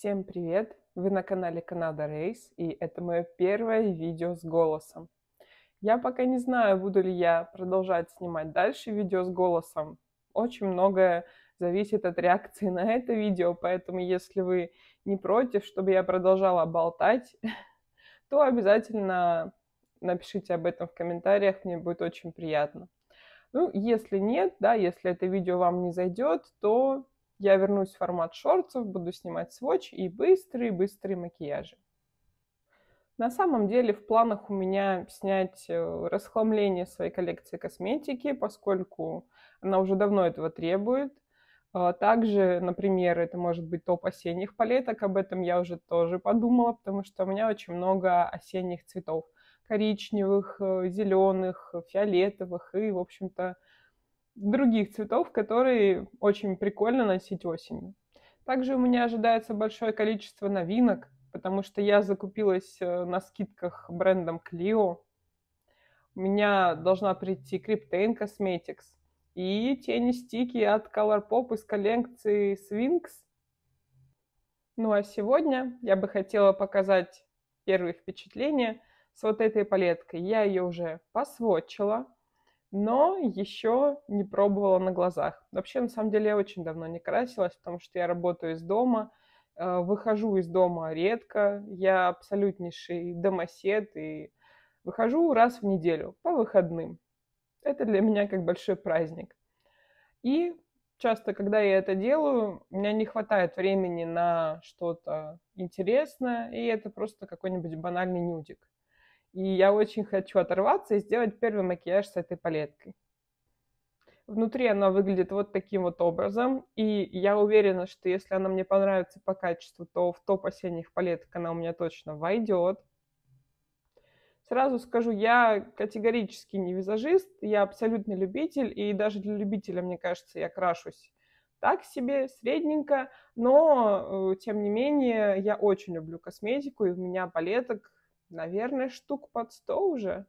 Всем привет! Вы на канале Канада Рейс, и это мое первое видео с голосом. Я пока не знаю, буду ли я продолжать снимать дальше видео с голосом. Очень многое зависит от реакции на это видео, поэтому если вы не против, чтобы я продолжала болтать, то обязательно напишите об этом в комментариях, мне будет очень приятно. Ну, если нет, да, если это видео вам не зайдет, то я вернусь в формат шорцев, буду снимать сводч и быстрые-быстрые макияжи. На самом деле в планах у меня снять э, расхламление своей коллекции косметики, поскольку она уже давно этого требует. А также, например, это может быть топ осенних палеток, об этом я уже тоже подумала, потому что у меня очень много осенних цветов. Коричневых, э, зеленых, э, фиолетовых и, в общем-то, других цветов, которые очень прикольно носить осенью. Также у меня ожидается большое количество новинок, потому что я закупилась э, на скидках брендом Clio. У меня должна прийти Cryptane Cosmetics и тени-стики от Colourpop из коллекции Sphinx. Ну а сегодня я бы хотела показать первые впечатления с вот этой палеткой. Я ее уже посвочила – но еще не пробовала на глазах. Вообще, на самом деле, я очень давно не красилась, потому что я работаю из дома, э, выхожу из дома редко, я абсолютнейший домосед и выхожу раз в неделю по выходным. Это для меня как большой праздник. И часто, когда я это делаю, у меня не хватает времени на что-то интересное, и это просто какой-нибудь банальный нюдик. И я очень хочу оторваться и сделать первый макияж с этой палеткой. Внутри она выглядит вот таким вот образом. И я уверена, что если она мне понравится по качеству, то в топ осенних палеток она у меня точно войдет. Сразу скажу, я категорически не визажист, я абсолютный любитель, и даже для любителя, мне кажется, я крашусь так себе, средненько, но, э, тем не менее, я очень люблю косметику, и у меня палеток Наверное, штук под 100 уже.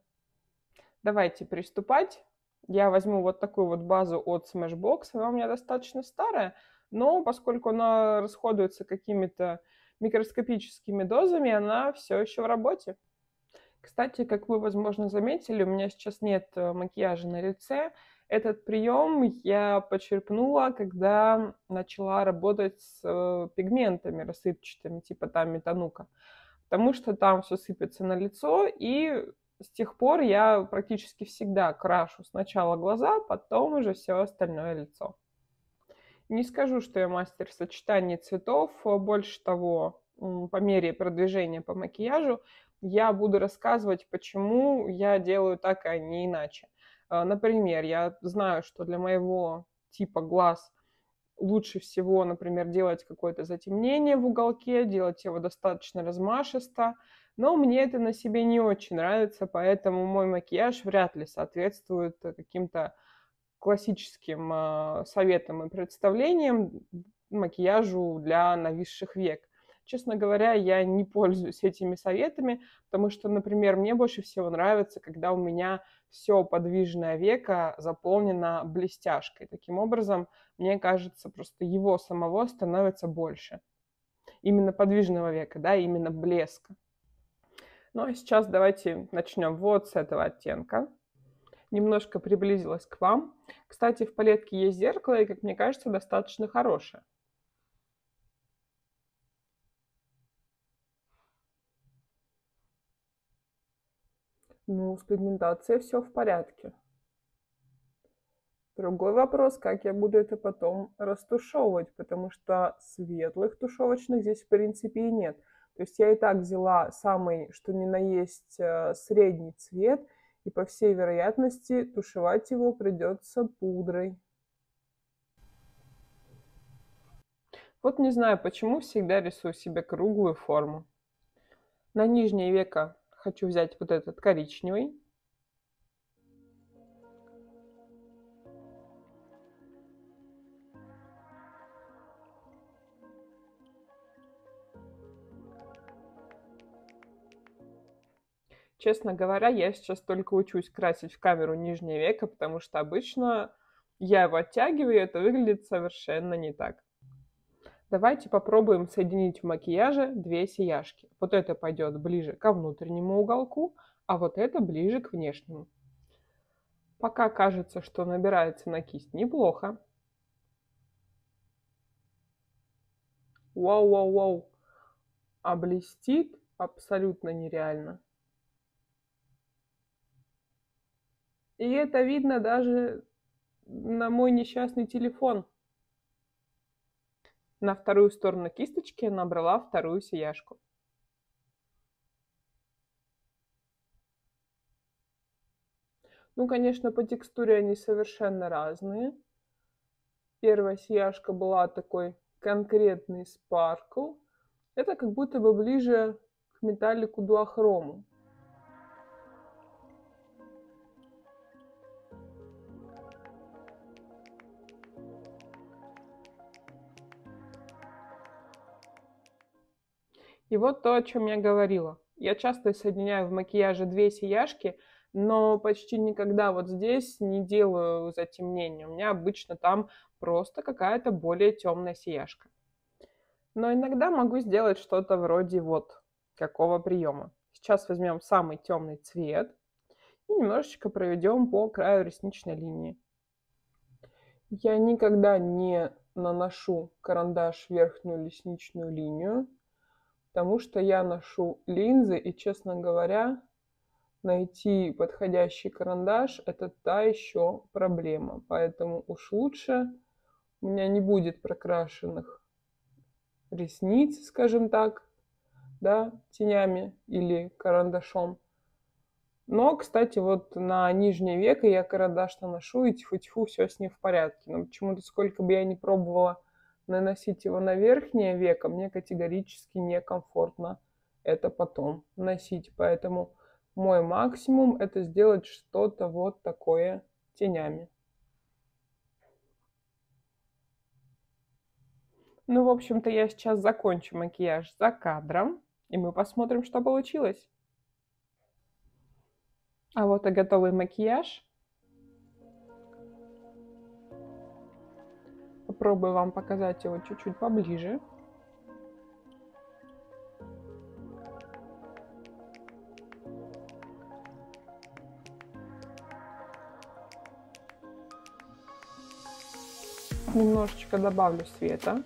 Давайте приступать. Я возьму вот такую вот базу от Smashbox. Она у меня достаточно старая, но поскольку она расходуется какими-то микроскопическими дозами, она все еще в работе. Кстати, как вы, возможно, заметили, у меня сейчас нет э, макияжа на лице. Этот прием я почерпнула, когда начала работать с э, пигментами рассыпчатыми, типа там метанука потому что там все сыпется на лицо, и с тех пор я практически всегда крашу сначала глаза, потом уже все остальное лицо. Не скажу, что я мастер сочетания цветов. Э, больше того, по мере продвижения по макияжу я буду рассказывать, почему я делаю так, а не иначе. Э, например, я знаю, что для моего типа глаз лучше всего, например, делать какое-то затемнение в уголке, делать его достаточно размашисто, но мне это на себе не очень нравится, поэтому мой макияж вряд ли соответствует э, каким-то классическим э, советам и представлениям макияжу для нависших век. Честно говоря, я не пользуюсь этими советами, потому что, например, мне больше всего нравится, когда у меня все подвижное веко заполнено блестяшкой. Таким образом, мне кажется, просто его самого становится больше. Именно подвижного века, да, именно блеска. Ну а сейчас давайте начнем вот с этого оттенка. Немножко приблизилась к вам. Кстати, в палетке есть зеркало, и, как мне кажется, достаточно хорошее. Ну, с пигментацией все в порядке. Другой вопрос, как я буду это потом растушевывать, потому что светлых тушевочных здесь в принципе и нет. То есть я и так взяла самый, что ни на есть, э, средний цвет, и по всей вероятности тушевать его придется пудрой. Вот не знаю, почему всегда рисую себе круглую форму. На нижнее веко Хочу взять вот этот коричневый. Честно говоря, я сейчас только учусь красить в камеру нижнее веко, потому что обычно я его оттягиваю, и это выглядит совершенно не так. Давайте попробуем соединить в макияже две сияшки. Вот это пойдет ближе ко внутреннему уголку, а вот это ближе к внешнему. Пока кажется, что набирается на кисть неплохо. Вау-вау-вау. А блестит абсолютно нереально. И это видно даже на мой несчастный телефон – на вторую сторону кисточки набрала вторую сияшку. Ну, конечно, по текстуре они совершенно разные. Первая сияшка была такой конкретный спаркл. Это как будто бы ближе к металлику дуохрому. И вот то, о чем я говорила. Я часто соединяю в макияже две сияшки, но почти никогда вот здесь не делаю затемнение. У меня обычно там просто какая-то более темная сияшка. Но иногда могу сделать что-то вроде вот какого приема. Сейчас возьмем самый темный цвет и немножечко проведем по краю ресничной линии. Я никогда не наношу карандаш в верхнюю ресничную линию потому что я ношу линзы, и, честно говоря, найти подходящий карандаш – это та еще проблема. Поэтому уж лучше у меня не будет прокрашенных ресниц, скажем так, да, тенями или карандашом. Но, кстати, вот на нижнее веко я карандаш наношу, и тьфу-тьфу, все с ним в порядке. Но ну, почему-то сколько бы я ни пробовала – Наносить его на верхнее веко мне категорически некомфортно это потом носить. Поэтому мой максимум это сделать что-то вот такое тенями. Ну, в общем-то, я сейчас закончу макияж за кадром, и мы посмотрим, что получилось. А вот и готовый макияж. попробую вам показать его чуть-чуть поближе. Немножечко добавлю света.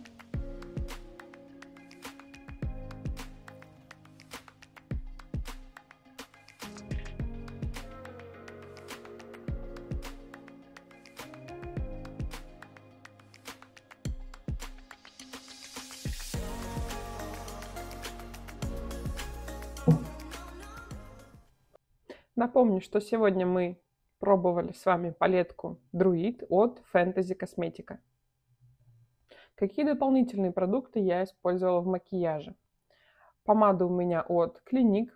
Напомню, что сегодня мы пробовали с вами палетку Druid от Fantasy Cosmetica. Какие дополнительные продукты я использовала в макияже? Помада у меня от Clinique.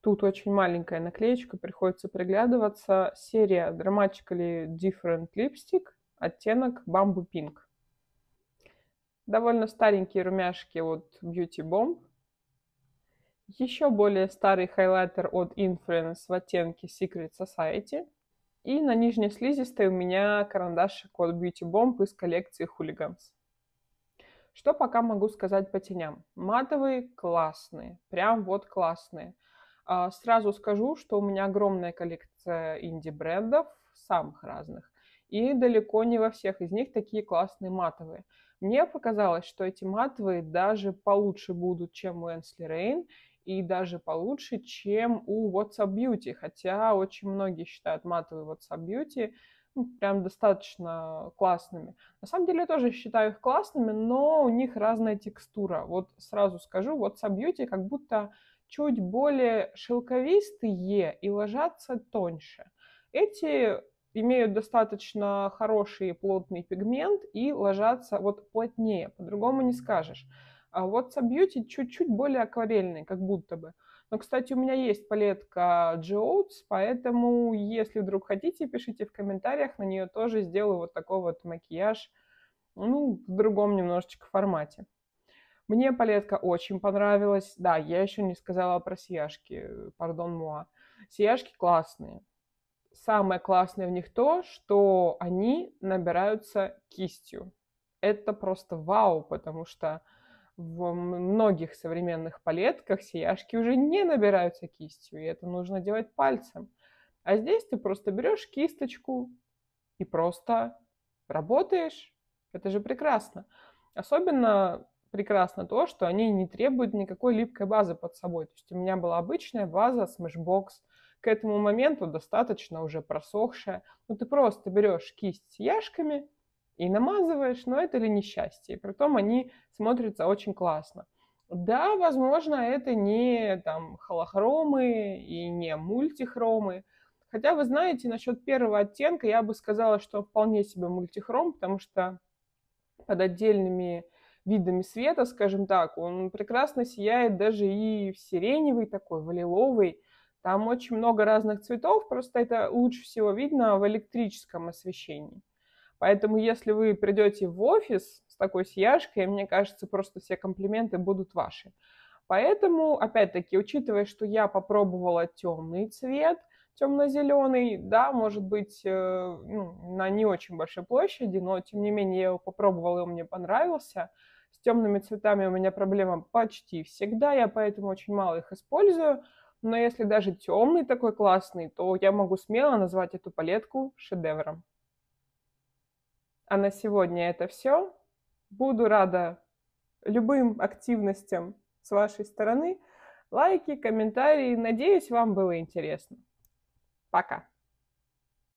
Тут очень маленькая наклеечка, приходится приглядываться. Серия Dramatically Different Lipstick, оттенок Bamboo Pink. Довольно старенькие румяшки от Beauty Bomb – еще более старый хайлайтер от Influence в оттенке Secret Society. И на нижней слизистой у меня карандашик от Beauty Bomb из коллекции Hooligans. Что пока могу сказать по теням? Матовые классные, прям вот классные. А, сразу скажу, что у меня огромная коллекция инди-брендов, самых разных. И далеко не во всех из них такие классные матовые. Мне показалось, что эти матовые даже получше будут, чем у Энсли Рейн, и даже получше, чем у WhatsApp Beauty, хотя очень многие считают матовые WhatsApp Beauty ну, прям достаточно классными. На самом деле я тоже считаю их классными, но у них разная текстура. Вот сразу скажу, WhatsApp Beauty как будто чуть более шелковистые и ложатся тоньше. Эти имеют достаточно хороший плотный пигмент и ложатся вот плотнее, по-другому не скажешь. А вот Beauty чуть-чуть более акварельный, как будто бы. Но, кстати, у меня есть палетка Geodes, поэтому, если вдруг хотите, пишите в комментариях, на нее тоже сделаю вот такой вот макияж, ну, в другом немножечко формате. Мне палетка очень понравилась. Да, я еще не сказала про сияшки, пардон, муа. Сияшки классные. Самое классное в них то, что они набираются кистью. Это просто вау, потому что в многих современных палетках сияшки уже не набираются кистью, и это нужно делать пальцем. А здесь ты просто берешь кисточку и просто работаешь. Это же прекрасно. Особенно прекрасно то, что они не требуют никакой липкой базы под собой. То есть у меня была обычная база Smashbox. К этому моменту достаточно уже просохшая. Но ну, ты просто берешь кисть с яшками и намазываешь, но это ли несчастье? И притом они смотрятся очень классно. Да, возможно, это не там холохромы и не мультихромы. Хотя, вы знаете, насчет первого оттенка я бы сказала, что вполне себе мультихром, потому что под отдельными видами света, скажем так, он прекрасно сияет даже и в сиреневый такой, в лиловый. Там очень много разных цветов, просто это лучше всего видно в электрическом освещении. Поэтому если вы придете в офис с такой сияшкой, мне кажется, просто все комплименты будут ваши. Поэтому, опять-таки, учитывая, что я попробовала темный цвет, темно-зеленый, да, может быть, э, ну, на не очень большой площади, но, тем не менее, я его попробовала, и он мне понравился. С темными цветами у меня проблема почти всегда, я поэтому очень мало их использую. Но если даже темный такой классный, то я могу смело назвать эту палетку шедевром. А на сегодня это все. Буду рада любым активностям с вашей стороны. Лайки, комментарии. Надеюсь, вам было интересно. Пока.